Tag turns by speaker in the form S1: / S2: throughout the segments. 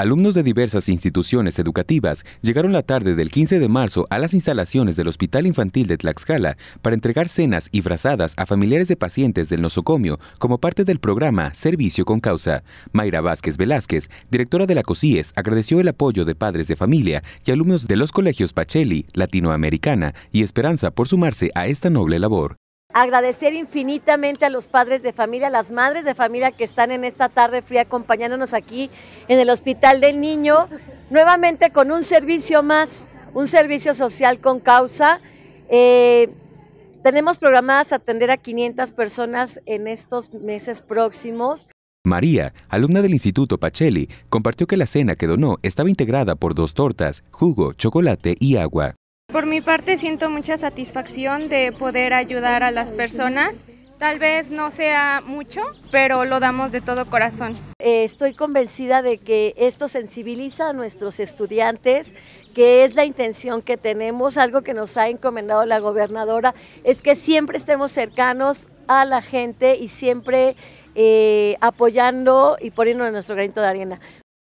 S1: Alumnos de diversas instituciones educativas llegaron la tarde del 15 de marzo a las instalaciones del Hospital Infantil de Tlaxcala para entregar cenas y brazadas a familiares de pacientes del nosocomio como parte del programa Servicio con Causa. Mayra Vázquez Velázquez, directora de la COSIES, agradeció el apoyo de padres de familia y alumnos de los colegios Pacheli, Latinoamericana y Esperanza por sumarse a esta noble labor.
S2: Agradecer infinitamente a los padres de familia, a las madres de familia que están en esta tarde fría acompañándonos aquí en el Hospital del Niño, nuevamente con un servicio más, un servicio social con causa. Eh, tenemos programadas atender a 500 personas en estos meses próximos.
S1: María, alumna del Instituto Pacelli, compartió que la cena que donó estaba integrada por dos tortas, jugo, chocolate y agua.
S3: Por mi parte siento mucha satisfacción de poder ayudar a las personas. Tal vez no sea mucho, pero lo damos de todo corazón.
S2: Eh, estoy convencida de que esto sensibiliza a nuestros estudiantes, que es la intención que tenemos, algo que nos ha encomendado la gobernadora, es que siempre estemos cercanos a la gente y siempre eh, apoyando y poniendo nuestro granito de arena.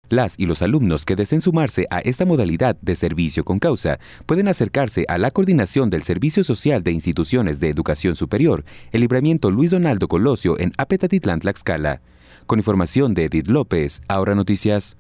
S1: Las y los alumnos que deseen sumarse a esta modalidad de servicio con causa pueden acercarse a la coordinación del Servicio Social de Instituciones de Educación Superior, el libramiento Luis Donaldo Colosio en Apetatitlán, Tlaxcala. Con información de Edith López, Ahora Noticias.